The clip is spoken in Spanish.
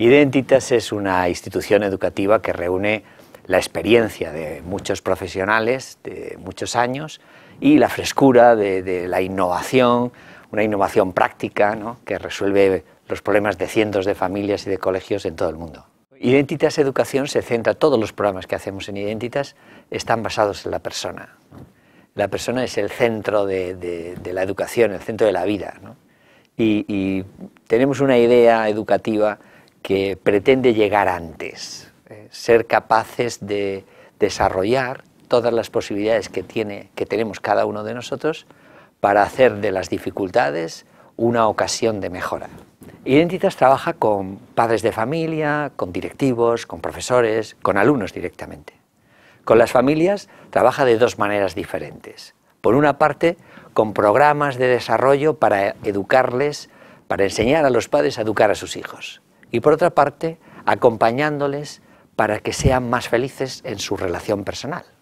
Identitas es una institución educativa que reúne la experiencia de muchos profesionales de muchos años y la frescura de, la innovación, una innovación práctica que resuelve los problemas de cientos de familias y de colegios en todo el mundo. Identitas Educación se centra, todos los programas que hacemos en Identitas están basados en la persona. La persona es el centro de, la educación, el centro de la vida. Y, y tenemos una idea educativa que pretende llegar antes, eh, ser capaces de desarrollar todas las posibilidades que, tiene, que tenemos cada uno de nosotros para hacer de las dificultades una ocasión de mejora. Identitas trabaja con padres de familia, con directivos, con profesores, con alumnos directamente. Con las familias trabaja de dos maneras diferentes. Por una parte, con programas de desarrollo para educarles, para enseñar a los padres a educar a sus hijos y por otra parte acompañándoles para que sean más felices en su relación personal.